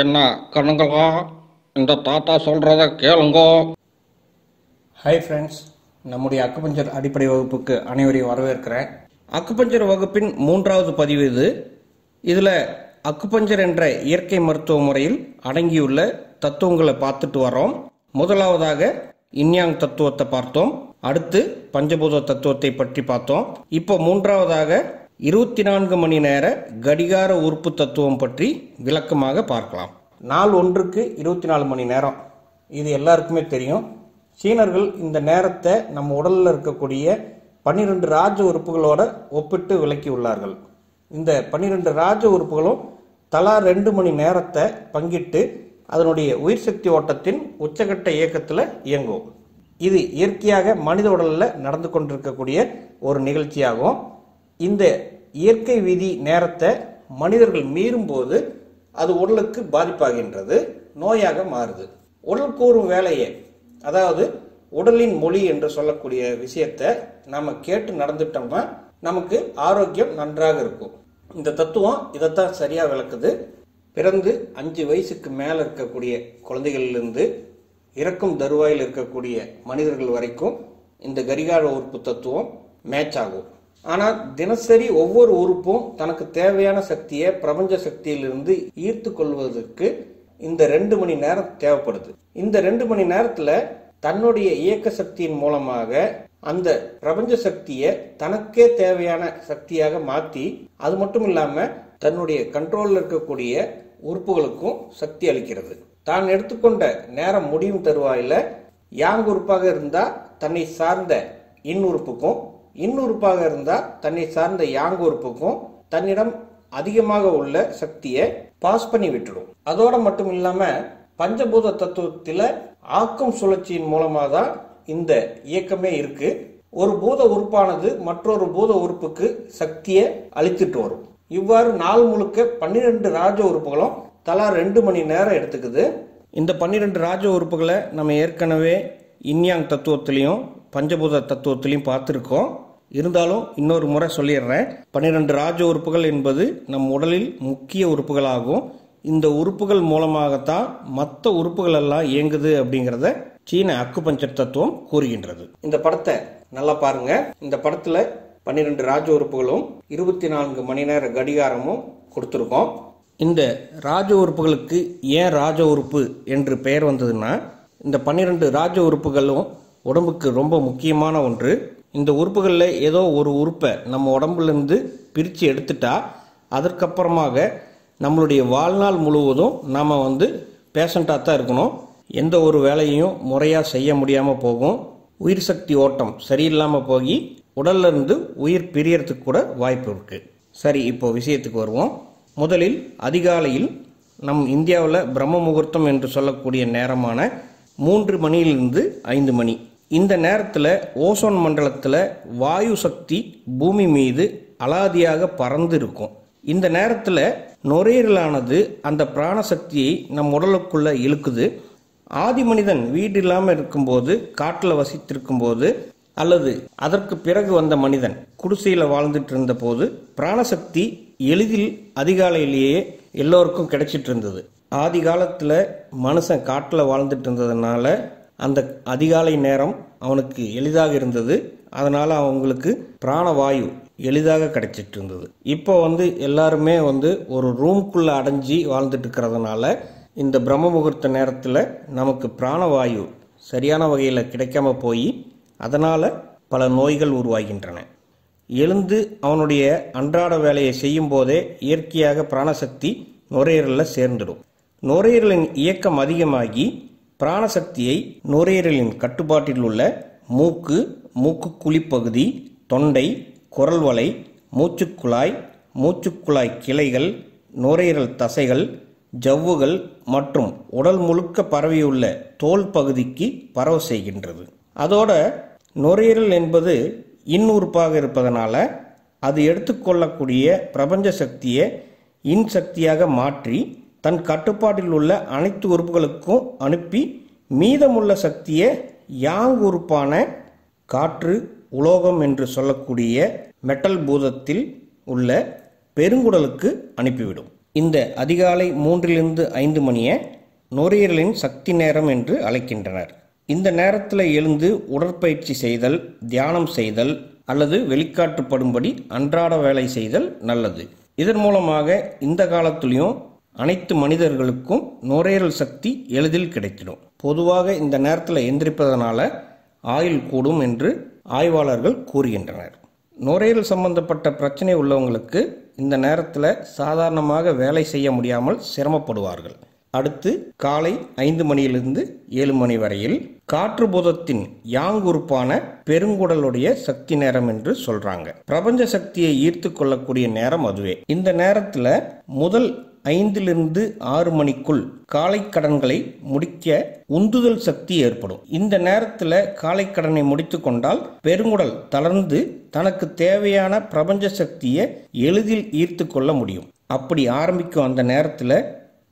என்ன கண்ணுங்களா இந்த தாத்தா சொல்கிறத கேளுங்கோ ஹாய் ஃப்ரெண்ட்ஸ் நம்முடைய அக்குபஞ்சர் அடிப்படை வகுப்புக்கு அனைவரையும் வரவேற்கிறேன் அக்குபஞ்சர் வகுப்பின் மூன்றாவது பதிவு இது இதில் அக்குபஞ்சர் என்ற இயற்கை மருத்துவ முறையில் அடங்கியுள்ள தத்துவங்களை பார்த்துட்டு வரோம் முதலாவதாக இன்யாங் தத்துவத்தை பார்த்தோம் அடுத்து பஞ்சபூத தத்துவத்தை பற்றி பார்த்தோம் இப்போ மூன்றாவதாக இருபத்தி நான்கு மணி நேர கடிகார உறுப்பு தத்துவம் பற்றி விளக்கமாக பார்க்கலாம் நாள் ஒன்றுக்கு இருபத்தி நாலு மணி நேரம் இது எல்லாருக்குமே தெரியும் சீனர்கள் இந்த நேரத்தை நம்ம உடலில் இருக்கக்கூடிய பன்னிரெண்டு ராஜ உறுப்புகளோட ஒப்பிட்டு உள்ளார்கள் இந்த பன்னிரெண்டு ராஜ உறுப்புகளும் தலா ரெண்டு மணி நேரத்தை பங்கிட்டு அதனுடைய உயிர் சக்தி ஓட்டத்தின் உச்சகட்ட இயக்கத்தில் இயங்கும் இது இயற்கையாக மனித உடலில் நடந்து கொண்டிருக்கக்கூடிய ஒரு நிகழ்ச்சியாகும் இந்த இயற்கை விதி நேரத்தை மனிதர்கள் மீறும்போது அது உடலுக்கு பாதிப்பாகின்றது நோயாக மாறுது உடல் கூறும் வேலையை அதாவது உடலின் மொழி என்று சொல்லக்கூடிய விஷயத்தை நாம் கேட்டு நடந்துட்டோம்னா நமக்கு ஆரோக்கியம் நன்றாக இருக்கும் இந்த தத்துவம் இதைத்தான் சரியாக விளக்குது பிறந்து அஞ்சு வயசுக்கு மேலே இருக்கக்கூடிய குழந்தைகளிலிருந்து இறக்கும் தருவாயில் இருக்கக்கூடிய மனிதர்கள் வரைக்கும் இந்த கரிகால உறுப்பு தத்துவம் மேட்ச் ஆகும் ஆனால் தினசரி ஒவ்வொரு உறுப்பும் தனக்கு தேவையான சக்தியை பிரபஞ்ச சக்தியிலிருந்து ஈர்த்து கொள்வதற்கு இந்த ரெண்டு மணி நேரம் தேவைப்படுது இந்த ரெண்டு மணி நேரத்தில் தன்னுடைய இயக்க சக்தியின் மூலமாக அந்த பிரபஞ்ச சக்தியை தனக்கே தேவையான சக்தியாக மாற்றி அது மட்டும் இல்லாமல் தன்னுடைய கண்ட்ரோலில் இருக்கக்கூடிய உறுப்புகளுக்கும் சக்தி அளிக்கிறது தான் எடுத்துக்கொண்ட நேரம் முடியும் தருவாயில யாங் உறுப்பாக இருந்தால் தன்னை சார்ந்த இன் உறுப்புக்கும் இன்னுறுப்பாக இருந்தால் தன்னை சார்ந்த யாங் உறுப்புக்கும் தன்னிடம் அதிகமாக உள்ள சக்தியை பாஸ் பண்ணி விட்டுடும் அதோட மட்டும் இல்லாம பஞ்சபூத தத்துவத்தில் ஆக்கம் சுழற்சியின் மூலமாக தான் இந்த இயக்கமே இருக்கு ஒரு பூத உறுப்பானது மற்றொரு பூத உறுப்புக்கு சக்தியை அளித்துட்டு வரும் இவ்வாறு நாள் முழுக்க பன்னிரெண்டு ராஜ உறுப்புகளும் தலா ரெண்டு மணி நேரம் எடுத்துக்குது இந்த பன்னிரெண்டு ராஜ உறுப்புகளை நம்ம ஏற்கனவே இன்யாங் தத்துவத்திலையும் பஞ்சபூத தத்துவத்திலையும் பார்த்துருக்கோம் இருந்தாலும் இன்னொரு முறை சொல்லிடுறேன் பன்னிரெண்டு ராஜ உறுப்புகள் என்பது நம் உடலில் முக்கிய உறுப்புகளாகும் இந்த உறுப்புகள் மூலமாகத்தான் மற்ற உறுப்புகள் எல்லாம் இயங்குது அப்படிங்கிறத சீன அக்குபஞ்சர் தத்துவம் கூறுகின்றது இந்த படத்தை நல்லா பாருங்க இந்த படத்துல பன்னிரெண்டு ராஜ உறுப்புகளும் இருபத்தி நான்கு மணி நேர கடிகாரமும் கொடுத்துருக்கோம் இந்த ராஜ உறுப்புகளுக்கு ஏன் ராஜ உறுப்பு என்று பெயர் வந்ததுன்னா இந்த பன்னிரெண்டு ராஜ உறுப்புகளும் உடம்புக்கு ரொம்ப முக்கியமான ஒன்று இந்த உறுப்புகளில் ஏதோ ஒரு உறுப்பை நம்ம உடம்புலேருந்து பிரித்து எடுத்துட்டா அதற்கப்புறமாக நம்மளுடைய வாழ்நாள் முழுவதும் நாம் வந்து பேஷண்ட்டாக தான் இருக்கணும் எந்த ஒரு வேலையும் முறையாக செய்ய முடியாமல் போகும் உயிர் சக்தி ஓட்டம் சரியில்லாமல் போய் உடல்லிருந்து உயிர் பிரியறதுக்கு கூட வாய்ப்பு இருக்குது சரி இப்போ விஷயத்துக்கு வருவோம் முதலில் அதிகாலையில் நம் இந்தியாவில் பிரம்ம முகூர்த்தம் என்று சொல்லக்கூடிய நேரமான மூன்று மணியிலிருந்து ஐந்து மணி இந்த நேரத்தில் ஓசோன் மண்டலத்தில் வாயு சக்தி பூமி மீது அலாதியாக பறந்து இருக்கும் இந்த நேரத்தில் நுரையீரலானது அந்த பிராணசக்தியை நம் உடலுக்குள்ளே இழுக்குது ஆதி மனிதன் வீடு இல்லாமல் இருக்கும்போது காட்டில் வசித்திருக்கும் போது அல்லது அதற்கு பிறகு வந்த மனிதன் குடிசையில் வாழ்ந்துட்டு இருந்த போது பிராணசக்தி எளிதில் அதிகாலையிலேயே எல்லோருக்கும் கிடைச்சிட்டு இருந்தது ஆதி காலத்தில் மனுஷன் காட்டில் வாழ்ந்துட்டு இருந்ததுனால அந்த அதிகாலை நேரம் அவனுக்கு எளிதாக இருந்தது அதனால் அவங்களுக்கு பிராணவாயு எளிதாக கிடைச்சிட்டு இருந்தது இப்போ வந்து எல்லாருமே வந்து ஒரு ரூம்குள்ளே அடைஞ்சி வாழ்ந்துட்டு இருக்கிறதுனால இந்த பிரம்ம முகூர்த்த நேரத்தில் நமக்கு பிராணவாயு சரியான வகையில் கிடைக்காம போய் அதனால் பல நோய்கள் உருவாகின்றன எழுந்து அவனுடைய அன்றாட வேலையை செய்யும் போதே இயற்கையாக பிராணசக்தி நுரையீரலில் சேர்ந்துடும் நுரையீரலின் இயக்கம் அதிகமாகி பிராணசக்தியை நுரையீரலின் கட்டுப்பாட்டில் உள்ள மூக்கு மூக்கு குழிப்பகுதி தொண்டை குரல்வலை மூச்சுக்குழாய் மூச்சுக்குழாய் கிளைகள் நுரையீரல் தசைகள் ஜவ்வுகள் மற்றும் உடல் முழுக்க பரவியுள்ள தோல் பகுதிக்கு பரவ செய்கின்றது அதோட நுரையீரல் என்பது இன்னுறுப்பாக இருப்பதனால அது எடுத்துக்கொள்ளக்கூடிய பிரபஞ்ச சக்தியை இன்சக்தியாக மாற்றி தன் கட்டுப்பாட்டில் உள்ள அனைத்து உறுப்புகளுக்கும் அனுப்பி மீதமுள்ள சக்தியை யாங் உறுப்பான காற்று உலோகம் என்று சொல்லக்கூடிய மெட்டல் பூதத்தில் உள்ள பெருங்குடலுக்கு அனுப்பிவிடும் இந்த அதிகாலை மூன்றிலிருந்து ஐந்து மணியை நுரையீரலின் சக்தி நேரம் என்று அழைக்கின்றனர் இந்த நேரத்தில் எழுந்து உடற்பயிற்சி செய்தல் தியானம் செய்தல் அல்லது வெளிக்காற்றுப்படும்படி அன்றாட வேலை செய்தல் நல்லது இதன் மூலமாக இந்த காலத்திலையும் அனைத்து மனிதர்களுக்கும் நுரையீரல் சக்தி எளிதில் கிடைத்திடும் பொதுவாக இந்த நேரத்தில் எந்திரிப்பதனால ஆயுள் கூடும் என்று ஆய்வாளர்கள் கூறுகின்றனர் நுரையீரல் சம்பந்தப்பட்ட பிரச்சனை உள்ளவங்களுக்கு இந்த நேரத்தில் சாதாரணமாக வேலை செய்ய முடியாமல் சிரமப்படுவார்கள் அடுத்து காலை ஐந்து மணியிலிருந்து ஏழு மணி வரையில் காற்று பூதத்தின் யாங் உறுப்பான பெருங்குடலுடைய சக்தி நேரம் என்று சொல்றாங்க பிரபஞ்ச சக்தியை ஈர்த்து கொள்ளக்கூடிய நேரம் அதுவே இந்த நேரத்துல முதல் ஐந்திலிருந்து ஆறு மணிக்குள் காலை கடன்களை முடிக்க உந்துதல் சக்தி ஏற்படும் இந்த நேரத்தில் காலை கடனை முடித்து கொண்டால் பெருங்குடல் தளர்ந்து தனக்கு தேவையான பிரபஞ்ச சக்தியை எளிதில் ஈர்த்து கொள்ள முடியும் அப்படி ஆரம்பிக்கும் அந்த நேரத்தில்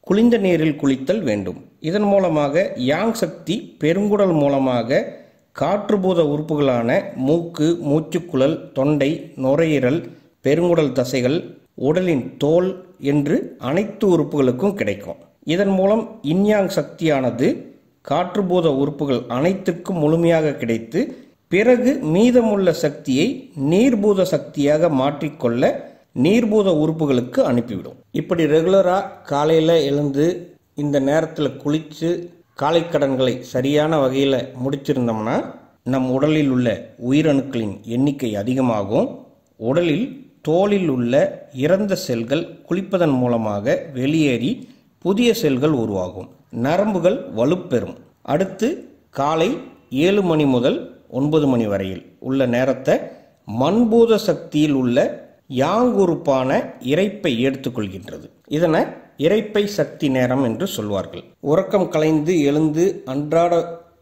குளிந்த நீரில் குளித்தல் வேண்டும் இதன் மூலமாக யாங் சக்தி பெருங்குடல் மூலமாக காற்றுபூத உறுப்புகளான மூக்கு மூச்சுக்குழல் தொண்டை நுரையீரல் பெருங்குடல் தசைகள் உடலின் தோல் என்று அனைத்து உறுப்புகளுக்கும் கிடைக்கும் இதன் மூலம் இன்யாங் சக்தியானது காற்றுபோத உறுப்புகள் அனைத்துக்கும் முழுமையாக கிடைத்து பிறகு மீதமுள்ள சக்தியை நீர்பூத சக்தியாக மாற்றிக்கொள்ள நீர்பூத உறுப்புகளுக்கு அனுப்பிவிடும் இப்படி ரெகுலராக காலையில் எழுந்து இந்த நேரத்தில் குளித்து காலை கடன்களை சரியான வகையில் முடிச்சிருந்தோம்னா நம் உடலில் உள்ள உயிரணுக்களின் எண்ணிக்கை அதிகமாகும் உடலில் தோலில் உள்ள இறந்த செல்கள் குளிப்பதன் மூலமாக வெளியேறி புதிய செல்கள் உருவாகும் நரம்புகள் வலுப்பெறும் அடுத்து காலை ஏழு மணி முதல் ஒன்பது மணி வரையில் உள்ள நேரத்தை மண்பூத சக்தியில் உள்ள யாங் உறுப்பான இறைப்பை எடுத்துக்கொள்கின்றது இதனை இறைப்பை சக்தி நேரம் என்று சொல்வார்கள் உறக்கம் கலைந்து எழுந்து அன்றாட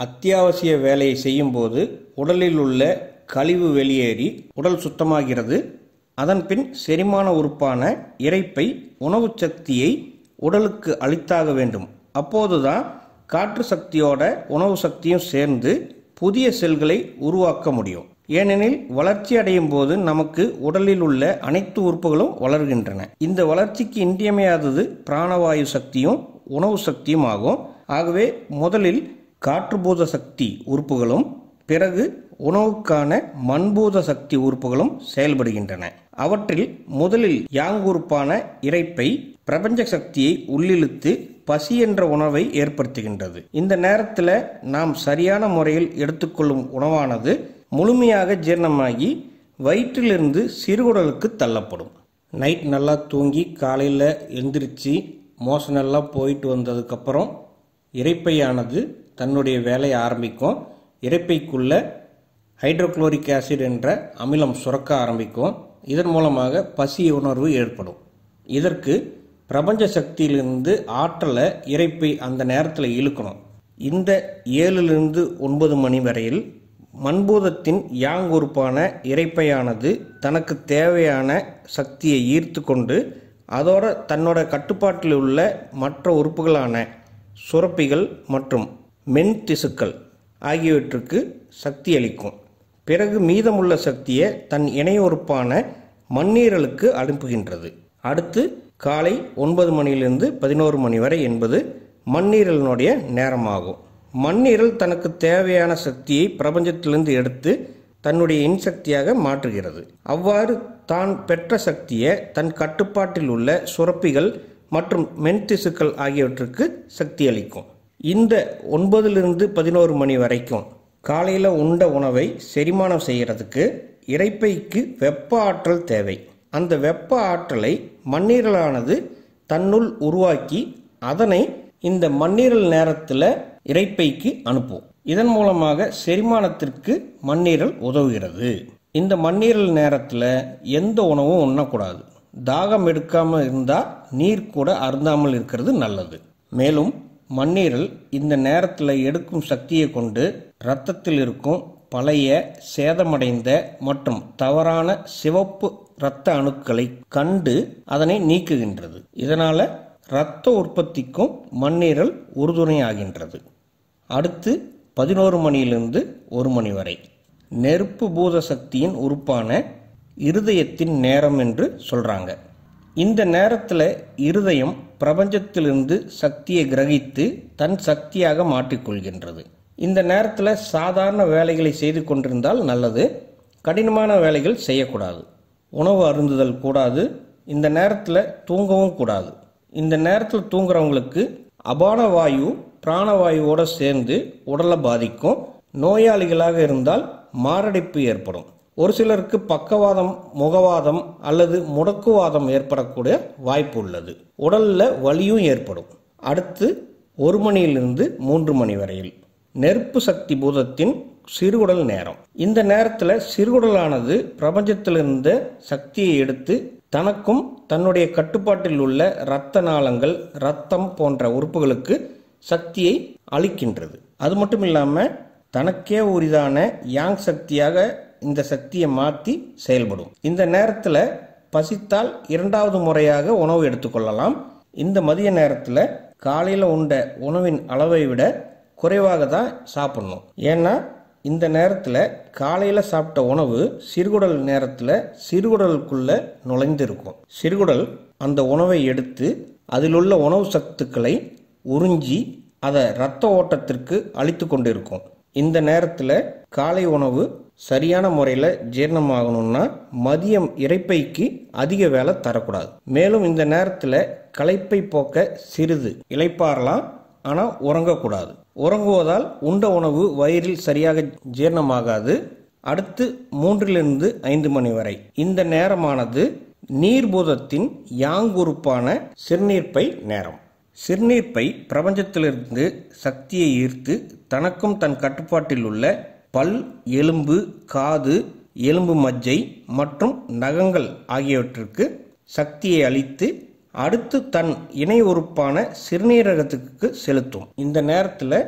அத்தியாவசிய வேலையை செய்யும்போது உடலில் உள்ள கழிவு வெளியேறி உடல் சுத்தமாகிறது அதன்பின் செரிமான உறுப்பான இறைப்பை உணவு சக்தியை உடலுக்கு அளித்தாக வேண்டும் அப்போதுதான் காற்று சக்தியோட உணவு சக்தியும் சேர்ந்து புதிய செல்களை உருவாக்க முடியும் ஏனெனில் வளர்ச்சி அடையும் போது நமக்கு உடலில் உள்ள அனைத்து உறுப்புகளும் வளர்கின்றன இந்த வளர்ச்சிக்கு இன்றியமையாதது பிராணவாயு சக்தியும் உணவு சக்தியும் ஆகும் ஆகவே முதலில் காற்றுபூத சக்தி உறுப்புகளும் பிறகு உணவுக்கான மண்பூத சக்தி உறுப்புகளும் செயல்படுகின்றன அவற்றில் முதலில் யாங்குறுப்பான இறைப்பை பிரபஞ்ச சக்தியை உள்ளிழுத்து பசி என்ற உணவை ஏற்படுத்துகின்றது இந்த நேரத்தில் நாம் சரியான முறையில் எடுத்துக்கொள்ளும் உணவானது முழுமையாக ஜீரணமாகி வயிற்றிலிருந்து சிறுகுடலுக்கு தள்ளப்படும் நைட் நல்லா தூங்கி காலையில் எந்திரிச்சு மோசனெல்லாம் போயிட்டு வந்ததுக்கப்புறம் இறைப்பையானது தன்னுடைய வேலையை ஆரம்பிக்கும் இறைப்பைக்குள்ளே ஹைட்ரோக்ளோரிக் ஆசிட் என்ற அமிலம் சுரக்க ஆரம்பிக்கும் இதன் மூலமாக பசி உணர்வு ஏற்படும் இதற்கு பிரபஞ்ச சக்தியிலிருந்து ஆற்றலை இறைப்பை அந்த நேரத்தில் இழுக்கணும் இந்த ஏழுலிருந்து ஒன்பது மணி வரையில் மண்பூதத்தின் யாங் உறுப்பான இறைப்பையானது தனக்கு தேவையான சக்தியை ஈர்த்து கொண்டு அதோட தன்னோட கட்டுப்பாட்டில் உள்ள மற்ற உறுப்புகளான சுரப்பிகள் மற்றும் மென் திசுக்கள் ஆகியவற்றுக்கு சக்தி அளிக்கும் பிறகு மீதமுள்ள சக்தியை தன் இணையொறுப்பான மண்ணீரலுக்கு அனுப்புகின்றது அடுத்து காலை ஒன்பது மணியிலிருந்து பதினோரு மணி வரை என்பது மண்ணீரலினுடைய நேரமாகும் மண்ணீரல் தனக்கு தேவையான சக்தியை பிரபஞ்சத்திலிருந்து எடுத்து தன்னுடைய இன்சக்தியாக மாற்றுகிறது அவ்வாறு தான் பெற்ற சக்தியை தன் கட்டுப்பாட்டில் உள்ள சுரப்பிகள் மற்றும் மென்திசுக்கள் ஆகியவற்றுக்கு சக்தி அளிக்கும் இந்த ஒன்பதிலிருந்து பதினோரு மணி வரைக்கும் காலையில் உண்ட உணவை செரிமானம் செய்கிறதுக்கு இறைப்பைக்கு வெப்ப ஆற்றல் தேவை அந்த வெப்ப ஆற்றலை மண்ணீரலானது தன்னுள் உருவாக்கி அதனை இந்த மண்ணீரல் நேரத்தில் இறைப்பைக்கு அனுப்பும் இதன் மூலமாக செரிமானத்திற்கு மண்ணீரல் உதவுகிறது இந்த மண்ணீரல் நேரத்தில் எந்த உணவும் உண்ணக்கூடாது தாகம் எடுக்காமல் இருந்தால் நீர் கூட அருந்தாமல் இருக்கிறது நல்லது மேலும் மண்ணீரல் இந்த நேரத்தில் எடுக்கும் சக்தியை கொண்டு இரத்தத்தில் இருக்கும் பழைய சேதமடைந்த மற்றும் தவறான சிவப்பு இரத்த அணுக்களை கண்டு அதனை நீக்குகின்றது இதனால இரத்த உற்பத்திக்கும் மண்ணீரல் உறுதுணையாகின்றது அடுத்து பதினோரு மணியிலிருந்து ஒரு மணி வரை நெருப்பு பூத சக்தியின் உறுப்பான இருதயத்தின் நேரம் என்று சொல்கிறாங்க இந்த நேரத்தில் இருதயம் பிரபஞ்சத்திலிருந்து சக்தியை கிரகித்து தன் சக்தியாக மாற்றிக்கொள்கின்றது இந்த நேரத்தில் சாதாரண வேலைகளை செய்து கொண்டிருந்தால் நல்லது கடினமான வேலைகள் செய்யக்கூடாது உணவு அருந்துதல் கூடாது இந்த நேரத்தில் தூங்கவும் கூடாது இந்த நேரத்தில் தூங்குறவங்களுக்கு அபான வாயு பிராணவாயுவோடு சேர்ந்து உடலை பாதிக்கும் நோயாளிகளாக இருந்தால் மாரடைப்பு ஏற்படும் ஒரு சிலருக்கு பக்கவாதம் முகவாதம் அல்லது முடக்குவாதம் ஏற்படக்கூடிய வாய்ப்பு உள்ளது உடலில் வலியும் ஏற்படும் அடுத்து ஒரு மணியிலிருந்து மூன்று மணி வரையில் நெருப்பு சக்தி பூதத்தின் சிறுகுடல் நேரம் இந்த நேரத்தில் சிறுகுடலானது பிரபஞ்சத்திலிருந்த சக்தியை எடுத்து தனக்கும் தன்னுடைய கட்டுப்பாட்டில் உள்ள இரத்த நாளங்கள் இரத்தம் போன்ற உறுப்புகளுக்கு சக்தியை அளிக்கின்றது அது மட்டும் இல்லாமல் தனக்கே உரிதான யாங் சக்தியாக இந்த சக்தியை மாற்றி செயல்படும் இந்த நேரத்தில் பசித்தால் இரண்டாவது முறையாக உணவு எடுத்துக்கொள்ளலாம் இந்த மதிய நேரத்தில் காலையில் உண்ட உணவின் அளவை விட குறைவாக தான் சாப்பிடணும் ஏன்னா இந்த நேரத்தில் காலையில் சாப்பிட்ட உணவு சிறுகுடல் நேரத்தில் சிறுகுடலுக்குள்ளே நுழைந்திருக்கும் சிறுகுடல் அந்த உணவை எடுத்து அதிலுள்ள உணவு சத்துக்களை உறிஞ்சி அதை ரத்த ஓட்டத்திற்கு அழித்து கொண்டிருக்கும் இந்த நேரத்தில் காலை உணவு சரியான முறையில் ஜீரணமாகணும்னா மதியம் இறைப்பைக்கு அதிக வேலை தரக்கூடாது மேலும் இந்த நேரத்தில் களைப்பை போக்க சிறிது இழைப்பாரலாம் ஆனால் உறங்கக்கூடாது உறங்குவதால் உண்ட உணவு வயிறில் சரியாக ஜீரணமாகாது அடுத்து மூன்றிலிருந்து ஐந்து மணி வரை இந்த நேரமானது நீர்பூதத்தின் யாங் உறுப்பான சிறுநீர்ப்பை நேரம் சிறுநீர்ப்பை பிரபஞ்சத்திலிருந்து சக்தியை ஈர்த்து தனக்கும் தன் கட்டுப்பாட்டில் உள்ள பல் எலும்பு காது எலும்பு மஜ்ஜை மற்றும் நகங்கள் ஆகியவற்றிற்கு சக்தியை அளித்து அடுத்து தன் இணை உறுப்பான சிறுநீரகத்துக்கு செலுத்தும் இந்த நேரத்தில்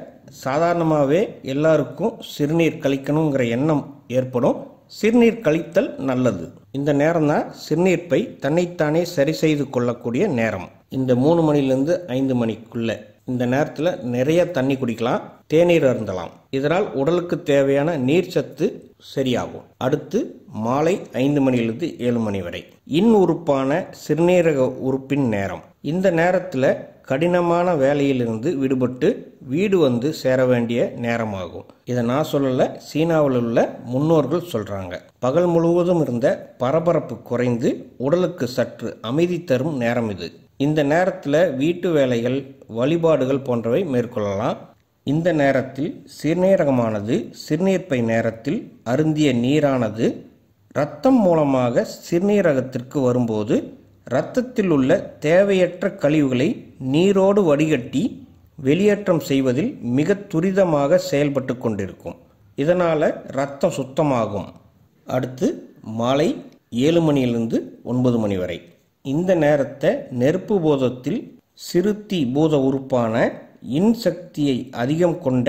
சாதாரணமாகவே எல்லாருக்கும் சிறுநீர் கழிக்கணுங்கிற எண்ணம் ஏற்படும் சிறுநீர் கழித்தல் நல்லது இந்த நேரம் தான் சிறுநீர்ப்பை தன்னைத்தானே சரி செய்து கொள்ளக்கூடிய நேரம் இந்த மூணு மணிலிருந்து ஐந்து மணிக்குள்ளே இந்த நேரத்தில் நிறைய தண்ணி குடிக்கலாம் தேநீர் அருந்தலாம் இதனால் உடலுக்கு தேவையான நீர் சத்து சரியாகும் அடுத்து மாலை ஐந்து மணியிலிருந்து ஏழு மணி வரை இன் உறுப்பான சிறுநீரக உறுப்பின் நேரம் இந்த நேரத்தில் கடினமான வேலையிலிருந்து விடுபட்டு வீடு வந்து சேர வேண்டிய நேரமாகும் இதை நான் சொல்லலை சீனாவில் உள்ள முன்னோர்கள் சொல்கிறாங்க பகல் முழுவதும் இருந்த பரபரப்பு குறைந்து உடலுக்கு சற்று அமைதி தரும் நேரம் இது இந்த நேரத்தில் வீட்டு வேலைகள் வழிபாடுகள் போன்றவை மேற்கொள்ளலாம் இந்த நேரத்தில் சிறுநீரகமானது சிறுநீர்ப்பை நேரத்தில் அருந்திய நீரானது இரத்தம் மூலமாக சிறுநீரகத்திற்கு வரும்போது இரத்தத்தில் உள்ள தேவையற்ற கழிவுகளை நீரோடு வடிகட்டி வெளியேற்றம் செய்வதில் மிக துரிதமாக செயல்பட்டு கொண்டிருக்கும் இதனால் ரத்தம் சுத்தமாகும் அடுத்து மாலை ஏழு மணியிலிருந்து ஒன்பது மணி வரை இந்த நேரத்தை நெருப்பு போதத்தில் சிறுத்தி போத உறுப்பான இன்சக்தியை அதிகம் கொண்ட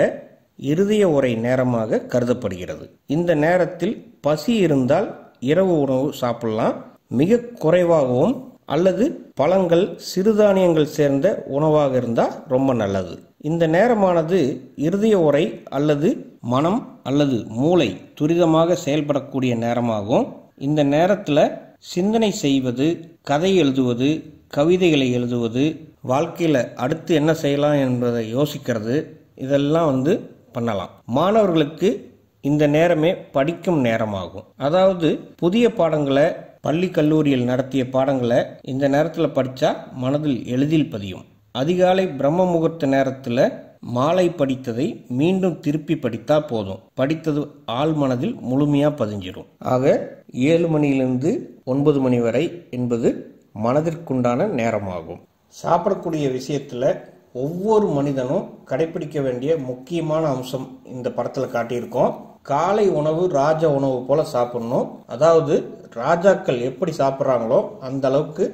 இருதய உரை நேரமாக கருதப்படுகிறது இந்த நேரத்தில் பசி இருந்தால் இரவு உணவு சாப்பிடலாம் மிக குறைவாகவும் அல்லது பழங்கள் சிறுதானியங்கள் சேர்ந்த உணவாக இருந்தால் ரொம்ப நல்லது இந்த நேரமானது இருதய உரை அல்லது மனம் அல்லது மூளை துரிதமாக செயல்படக்கூடிய நேரமாகும் இந்த நேரத்தில் சிந்தனை செய்வது கதை எழுதுவது கவிதைகளை எழுதுவது வாழ்க்கையில் அடுத்து என்ன செய்யலாம் என்பதை யோசிக்கிறது இதெல்லாம் வந்து பண்ணலாம் மாணவர்களுக்கு இந்த நேரமே படிக்கும் நேரமாகும் அதாவது புதிய பாடங்களை பள்ளி கல்லூரியில் நடத்திய பாடங்களை இந்த நேரத்தில் படித்தா மனதில் எளிதில் பதியும் அதிகாலை பிரம்ம முகூர்த்த நேரத்தில் மாலை படித்ததை மீண்டும் திருப்பி படித்தா போதும் படித்தது ஆள் மனதில் முழுமையாக பதிஞ்சிடும் ஆக ஏழு மணியிலிருந்து ஒன்பது மணி வரை என்பது மனதிற்குண்டான நேரமாகும் சாப்பிடக்கூடிய விஷயத்தில் ஒவ்வொரு மனிதனும் கடைபிடிக்க வேண்டிய முக்கியமான அம்சம் இந்த படத்தில் காட்டியிருக்கோம் காலை உணவு ராஜ உணவு போல சாப்பிடணும் அதாவது ராஜாக்கள் எப்படி சாப்பிட்றாங்களோ அந்த அளவுக்கு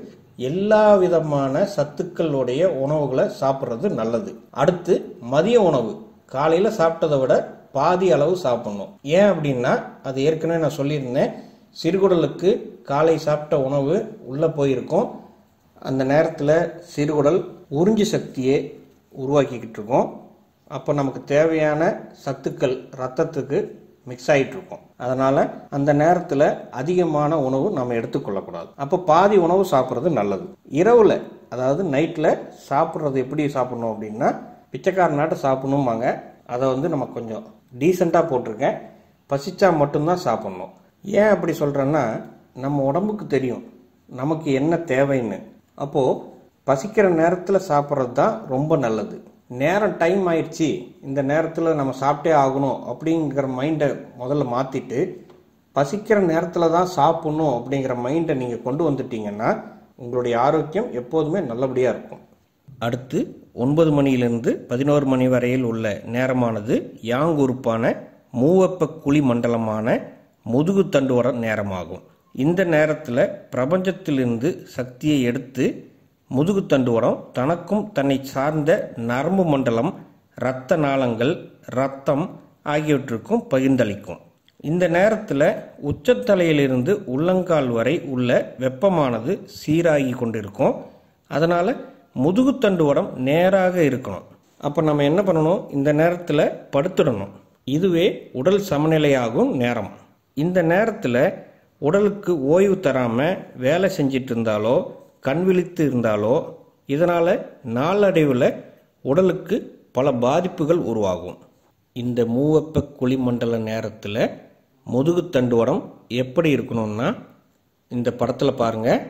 எல்லா விதமான சத்துக்களுடைய உணவுகளை சாப்பிட்றது நல்லது அடுத்து மதிய உணவு காலையில் சாப்பிட்டதை விட பாதி அளவு சாப்பிடணும் ஏன் அப்படின்னா அது ஏற்கனவே நான் சொல்லியிருந்தேன் சிறுகுடலுக்கு காலை சாப்பிட்ட உணவு உள்ளே போயிருக்கும் அந்த நேரத்தில் சிறுகுடல் உறிஞ்சி சக்தியை உருவாக்கிக்கிட்டு இருக்கோம் அப்போ நமக்கு தேவையான சத்துக்கள் ரத்தத்துக்கு மிக்ஸ் ஆகிட்டு இருக்கும் அதனால் அந்த நேரத்தில் அதிகமான உணவு நம்ம எடுத்துக்கொள்ளக்கூடாது அப்போ பாதி உணவு சாப்பிட்றது நல்லது இரவில் அதாவது நைட்டில் சாப்பிட்றது எப்படி சாப்பிட்ணும் அப்படின்னா பிச்சைக்கார நாட்டை சாப்பிட்ணுமாங்க அதை வந்து நம்ம கொஞ்சம் டீசெண்டாக போட்டிருக்கேன் பசிச்சா மட்டும்தான் சாப்பிட்ணும் ஏன் அப்படி சொல்கிறேன்னா நம்ம உடம்புக்கு தெரியும் நமக்கு என்ன தேவைன்னு அப்போது பசிக்கிற நேரத்தில் சாப்பிட்றது தான் ரொம்ப நல்லது நேரம் டைம் ஆயிடுச்சு இந்த நேரத்தில் நம்ம சாப்பிட்டே ஆகணும் அப்படிங்கிற மைண்டை முதல்ல மாற்றிட்டு பசிக்கிற நேரத்தில் தான் சாப்பிட்ணும் அப்படிங்கிற மைண்டை நீங்கள் கொண்டு வந்துட்டீங்கன்னா உங்களுடைய ஆரோக்கியம் எப்போதுமே நல்லபடியாக இருக்கும் அடுத்து ஒன்பது மணியிலிருந்து பதினோரு மணி வரையில் உள்ள நேரமானது யாங் உறுப்பான மூவப்ப குழி மண்டலமான முதுகு தண்டு வர நேரமாகும் இந்த நேரத்தில் பிரபஞ்சத்திலிருந்து சக்தியை எடுத்து முதுகு வரம் தனக்கும் தன்னை சார்ந்த நரம்பு மண்டலம் இரத்த நாளங்கள் இரத்தம் ஆகியவற்றுக்கும் பகிர்ந்தளிக்கும் இந்த நேரத்தில் உச்சத்தலையிலிருந்து உள்ளங்கால் வரை உள்ள வெப்பமானது சீராகி கொண்டிருக்கும் அதனால் முதுகுத்தண்டு வடம் நேராக இருக்கணும் அப்போ நம்ம என்ன பண்ணணும் இந்த நேரத்தில் படுத்துடணும் இதுவே உடல் சமநிலையாகும் நேரம் இந்த நேரத்தில் உடலுக்கு ஓய்வு தராமல் வேலை செஞ்சிட்டு இருந்தாலோ கண் விழித்து இருந்தாலோ இதனால் நாளடைவில் உடலுக்கு பல பாதிப்புகள் உருவாகும் இந்த மூவப்ப குளிமண்டல நேரத்தில் முதுகு தண்டுவடம் எப்படி இருக்கணும்னா இந்த படத்தில் பாருங்கள்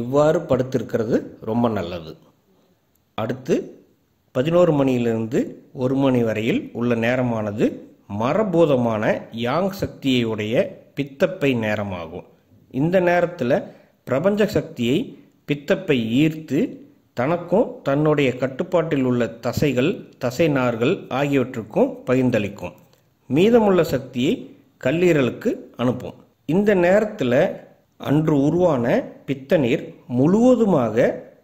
இவ்வாறு படுத்திருக்கிறது ரொம்ப நல்லது அடுத்து பதினோரு மணியிலிருந்து ஒரு மணி வரையில் உள்ள நேரமானது மரபூதமான யாங் சக்தியுடைய பித்தப்பை நேரமாகும் இந்த நேரத்தில் பிரபஞ்ச சக்தியை பித்தப்பை ஈர்த்து தனக்கும் தன்னுடைய கட்டுப்பாட்டில் உள்ள தசைகள் தசை நார்கள் ஆகியவற்றுக்கும் பகிர்ந்தளிக்கும் மீதமுள்ள சக்தியை கல்லீரலுக்கு அனுப்பும் இந்த நேரத்தில் அன்று உருவான பித்த நீர் முழுவதுமாக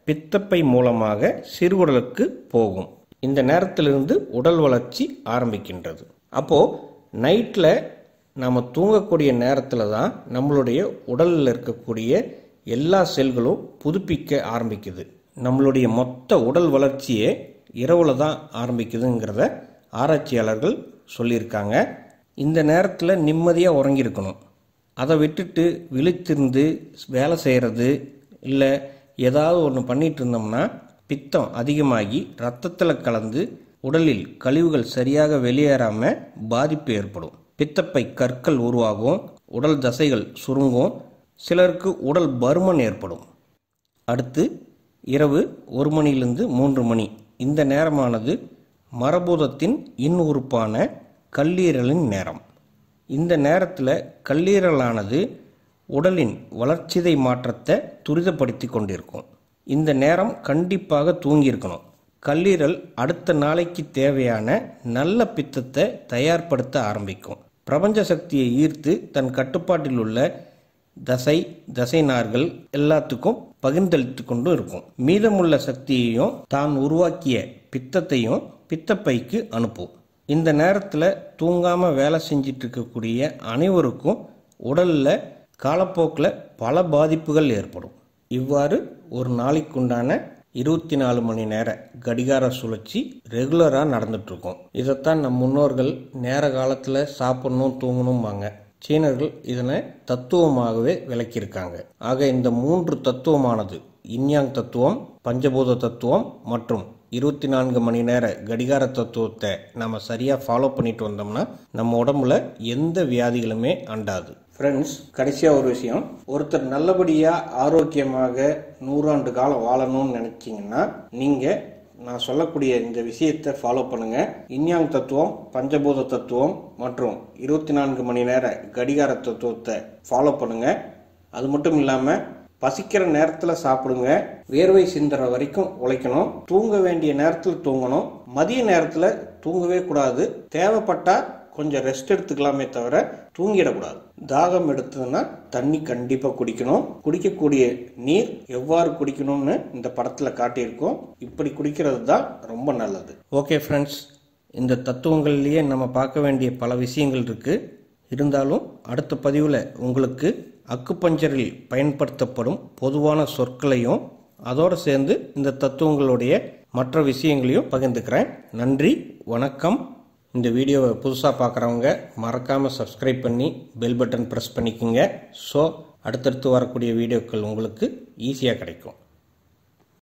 பித்தப்பை மூலமாக சிறுகுடலுக்கு போகும் இந்த நேரத்திலிருந்து உடல் வளர்ச்சி ஆரம்பிக்கின்றது அப்போது நைட்டில் நாம் தூங்கக்கூடிய நேரத்தில் தான் நம்மளுடைய உடலில் இருக்கக்கூடிய எல்லா செல்களும் புதுப்பிக்க ஆரம்பிக்குது நம்மளுடைய மொத்த உடல் வளர்ச்சியே இரவில் தான் ஆரம்பிக்குதுங்கிறத ஆராய்ச்சியாளர்கள் சொல்லியிருக்காங்க இந்த நேரத்தில் நிம்மதியாக உறங்கியிருக்கணும் அதை விட்டுட்டு விழித்திருந்து வேலை செய்கிறது இல்லை ஏதாவது ஒன்று பண்ணிகிட்டு இருந்தோம்னா பித்தம் அதிகமாகி ரத்தத்தில் கலந்து உடலில் கழிவுகள் சரியாக வெளியேறாமல் பாதிப்பு ஏற்படும் பித்தப்பை கற்கள் உருவாகும் உடல் தசைகள் சுருங்கும் சிலருக்கு உடல் பருமன் ஏற்படும் அடுத்து இரவு ஒரு மணியிலிருந்து மூன்று மணி இந்த நேரமானது மரபூதத்தின் இன்னுறுப்பான கல்லீரலின் நேரம் இந்த நேரத்தில் கல்லீரலானது உடலின் வளர்ச்சிதை மாற்றத்தை துரிதப்படுத்தி கொண்டிருக்கும் இந்த நேரம் கண்டிப்பாக தூங்கியிருக்கணும் கல்லீரல் அடுத்த நாளைக்கு தேவையான நல்ல பித்தத்தை தயார்படுத்த ஆரம்பிக்கும் பிரபஞ்ச சக்தியை ஈர்த்து தன் கட்டுப்பாட்டில் உள்ள தசை தசை நார்கள் எல்லாத்துக்கும் பகிர்ந்தளித்து கொண்டும் இருக்கும் மீதமுள்ள சக்தியையும் தான் உருவாக்கிய பித்தத்தையும் பித்தப்பைக்கு அனுப்பும் இந்த நேரத்தில் தூங்காமல் வேலை செஞ்சிட்டு இருக்கக்கூடிய அனைவருக்கும் உடலில் காலப்போக்கில் பல பாதிப்புகள் ஏற்படும் இவ்வாறு ஒரு நாளைக்குண்டான இருபத்தி நாலு மணி நேர கடிகார சுழற்சி ரெகுலராக நடந்துட்டுருக்கும் இதைத்தான் நம் முன்னோர்கள் நேர காலத்தில் சாப்பிடணும் தூங்கணும்பாங்க சீனர்கள் இதனை தத்துவமாகவே விளக்கியிருக்காங்க ஆக இந்த மூன்று தத்துவமானது இன்யாங் தத்துவம் பஞ்சபூத தத்துவம் மற்றும் இருபத்தி நான்கு மணி நேர கடிகார தத்துவத்தை நம்ம சரியாக ஃபாலோ பண்ணிட்டு வந்தோம்னா நம்ம உடம்புல எந்த வியாதிகளுமே அண்டாது ஃப்ரெண்ட்ஸ் கடைசியாக ஒரு விஷயம் ஒருத்தர் நல்லபடியாக ஆரோக்கியமாக நூறாண்டு காலம் வாழணும்னு நினச்சிங்கன்னா நீங்கள் நான் சொல்லக்கூடிய இந்த விஷயத்தை ஃபாலோ பண்ணுங்க இன்யாங் தத்துவம் பஞ்சபூத தத்துவம் மற்றும் இருபத்தி நான்கு மணி நேர கடிகார தத்துவத்தை ஃபாலோ பண்ணுங்க அது மட்டும் இல்லாமல் பசிக்கிற நேரத்தில் சாப்பிடுங்க வேர்வை சிந்துற வரைக்கும் உழைக்கணும் தூங்க வேண்டிய நேரத்தில் தூங்கணும் மதிய நேரத்தில் தூங்கவே கூடாது தேவைப்பட்டால் கொஞ்சம் ரெஸ்ட் எடுத்துக்கலாமே தவிர தூங்கிடக்கூடாது தாகம் எடுத்ததுன்னா தண்ணி கண்டிப்பாக குடிக்கணும் குடிக்கக்கூடிய நீர் எவ்வாறு குடிக்கணும்னு இந்த படத்தில் காட்டியிருக்கோம் இப்படி குடிக்கிறது தான் ரொம்ப நல்லது ஓகே ஃப்ரெண்ட்ஸ் இந்த தத்துவங்கள்லேயே நம்ம பார்க்க வேண்டிய பல விஷயங்கள் இருக்குது இருந்தாலும் அடுத்த பதிவில் உங்களுக்கு அக்குப்பஞ்சரில் பயன்படுத்தப்படும் பொதுவான சொற்களையும் அதோடு சேர்ந்து இந்த தத்துவங்களுடைய மற்ற விஷயங்களையும் பகிர்ந்துக்கிறேன் நன்றி வணக்கம் இந்த வீடியோவை புதுசாக பார்க்குறவங்க மறக்காமல் சப்ஸ்கிரைப் பண்ணி பெல் பட்டன் ப்ரெஸ் பண்ணிக்கோங்க ஸோ அடுத்தடுத்து வரக்கூடிய வீடியோக்கள் உங்களுக்கு ஈஸியாக கிடைக்கும்